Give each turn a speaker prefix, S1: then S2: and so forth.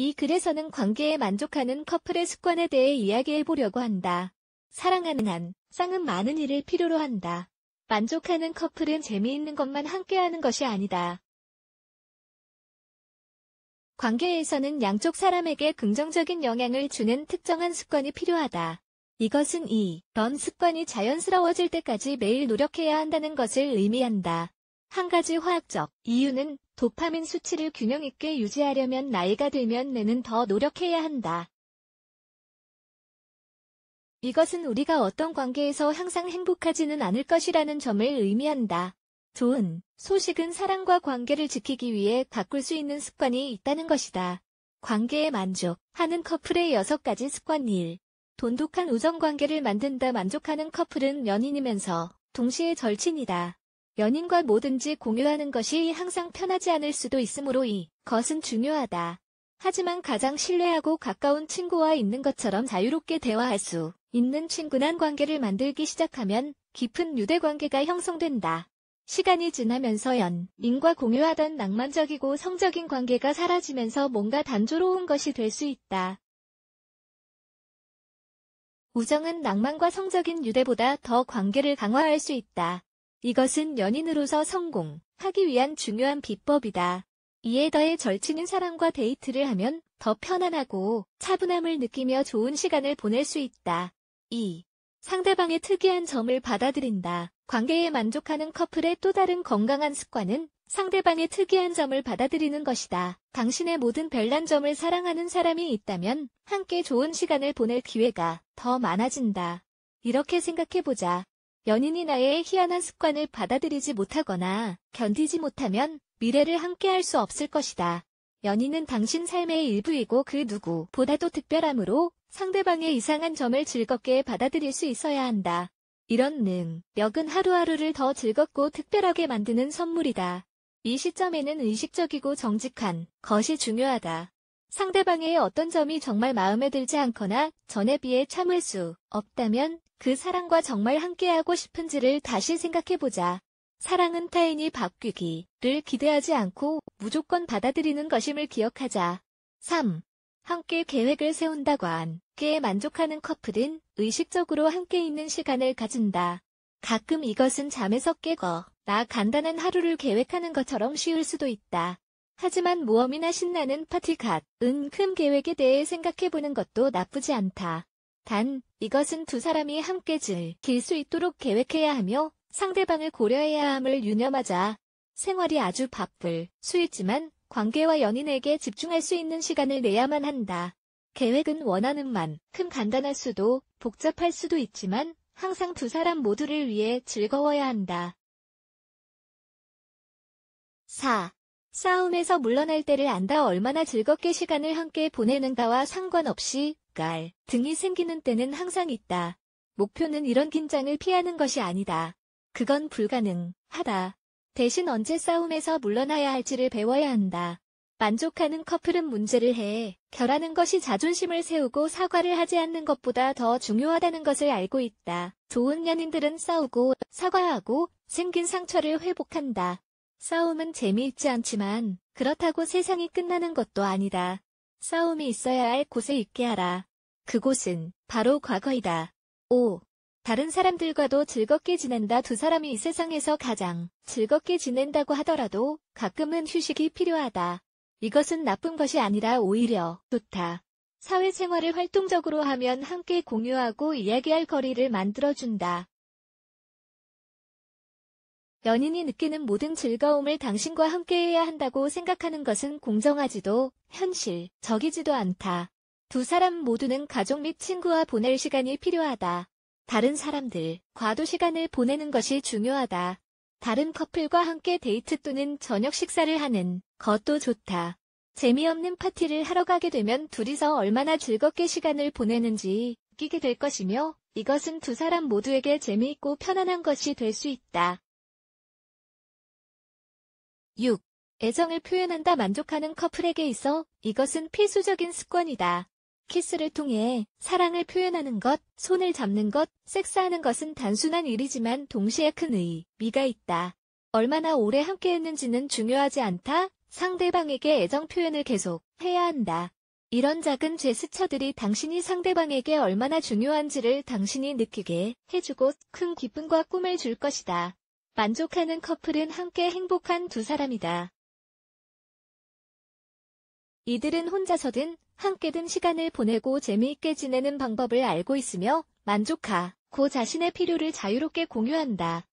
S1: 이 글에서는 관계에 만족하는 커플의 습관에 대해 이야기해보려고 한다. 사랑하는 한, 쌍은 많은 일을 필요로 한다. 만족하는 커플은 재미있는 것만 함께하는 것이 아니다. 관계에서는 양쪽 사람에게 긍정적인 영향을 주는 특정한 습관이 필요하다. 이것은 이, 런 습관이 자연스러워질 때까지 매일 노력해야 한다는 것을 의미한다. 한 가지 화학적 이유는 도파민 수치를 균형 있게 유지하려면 나이가 들면 내는더 노력해야 한다. 이것은 우리가 어떤 관계에서 항상 행복하지는 않을 것이라는 점을 의미한다. 좋은 소식은 사랑과 관계를 지키기 위해 바꿀 수 있는 습관이 있다는 것이다. 관계에 만족하는 커플의 6가지 습관 1. 돈독한 우정관계를 만든다 만족하는 커플은 연인이면서 동시에 절친이다. 연인과 뭐든지 공유하는 것이 항상 편하지 않을 수도 있으므로 이 것은 중요하다. 하지만 가장 신뢰하고 가까운 친구와 있는 것처럼 자유롭게 대화할 수 있는 친근한 관계를 만들기 시작하면 깊은 유대 관계가 형성된다. 시간이 지나면서 연인과 공유하던 낭만적이고 성적인 관계가 사라지면서 뭔가 단조로운 것이 될 수 있다. 우정은 낭만과 성적인 유대보다 더 관계를 강화할 수 있다. 이것은 연인으로서 성공하기 위한 중요한 비법이다. 이에 더해 절친인 사람과 데이트를 하면 더 편안하고 차분함을 느끼며 좋은 시간을 보낼 수 있다. 2. 상대방의 특이한 점을 받아들인다. 관계에 만족하는 커플의 또 다른 건강한 습관은 상대방의 특이한 점을 받아들이는 것이다. 당신의 모든 별난 점을 사랑하는 사람이 있다면 함께 좋은 시간을 보낼 기회가 더 많아진다. 이렇게 생각해보자. 연인이 나의 희한한 습관을 받아들이지 못하거나 견디지 못하면 미래를 함께할 수 없을 것이다. 연인은 당신 삶의 일부이고 그 누구보다도 특별함으로 상대방의 이상한 점을 즐겁게 받아들일 수 있어야 한다. 이런 능력은 하루하루를 더 즐겁고 특별하게 만드는 선물이다. 이 시점에는 의식적이고 정직한 것이 중요하다. 상대방의 어떤 점이 정말 마음에 들지 않거나 전에 비해 참을 수 없다면 그 사랑과 정말 함께하고 싶은지를 다시 생각해보자. 사랑은 타인이 바뀌기를 기대하지 않고 무조건 받아들이는 것임을 기억하자. 3. 함께 계획을 세운다고 함께 만족하는 커플은 의식적으로 함께 있는 시간을 가진다. 가끔 이것은 잠에서 깨고나 간단한 하루를 계획하는 것처럼 쉬울 수도 있다. 하지만 모험이나 신나는 파티 갓은큰 계획에 대해 생각해보는 것도 나쁘지 않다. 단, 이것은 두 사람이 함께 즐길 수 있도록 계획해야 하며 상대방을 고려해야 함을 유념하자. 생활이 아주 바쁠 수 있지만 관계와 연인에게 집중할 수 있는 시간을 내야만 한다. 계획은 원하는 만큼 간단할 수도 복잡할 수도 있지만 항상 두 사람 모두를 위해 즐거워야 한다. 4. 싸움에서 물러날 때를 안다 얼마나 즐겁게 시간을 함께 보내는가와 상관없이 깔 등이 생기는 때는 항상 있다. 목표는 이런 긴장을 피하는 것이 아니다. 그건 불가능하다. 대신 언제 싸움에서 물러나야 할지를 배워야 한다. 만족하는 커플은 문제를 해 결하는 것이 자존심을 세우고 사과를 하지 않는 것보다 더 중요하다는 것을 알고 있다. 좋은 연인들은 싸우고 사과하고 생긴 상처를 회복한다. 싸움은 재미있지 않지만 그렇다고 세상이 끝나는 것도 아니다. 싸움이 있어야 할 곳에 있게 하라. 그곳은 바로 과거이다. 5. 다른 사람들과도 즐겁게 지낸다. 두 사람이 이 세상에서 가장 즐겁게 지낸다고 하더라도 가끔은 휴식이 필요하다. 이것은 나쁜 것이 아니라 오히려 좋다. 사회생활을 활동적으로 하면 함께 공유하고 이야기할 거리를 만들어준다. 연인이 느끼는 모든 즐거움을 당신과 함께해야 한다고 생각하는 것은 공정하지도 현실적이지도 않다. 두 사람 모두는 가족 및 친구와 보낼 시간이 필요하다. 다른 사람들, 과도 시간을 보내는 것이 중요하다. 다른 커플과 함께 데이트 또는 저녁 식사를 하는 것도 좋다. 재미없는 파티를 하러 가게 되면 둘이서 얼마나 즐겁게 시간을 보내는지 느끼게 될 것이며 이것은 두 사람 모두에게 재미있고 편안한 것이 될 수 있다. 6. 애정을 표현한다 만족하는 커플에게 있어 이것은 필수적인 습관이다. 키스를 통해 사랑을 표현하는 것, 손을 잡는 것, 섹스하는 것은 단순한 일이지만 동시에 큰 의미가 있다. 얼마나 오래 함께했는지는 중요하지 않다. 상대방에게 애정 표현을 계속 해야 한다. 이런 작은 제스처들이 당신이 상대방에게 얼마나 중요한지를 당신이 느끼게 해주고 큰 기쁨과 꿈을 줄 것이다. 만족하는 커플은 함께 행복한 두 사람이다. 이들은 혼자서든 함께든 시간을 보내고 재미있게 지내는 방법을 알고 있으며 만족하고 자신의 필요를 자유롭게 공유한다.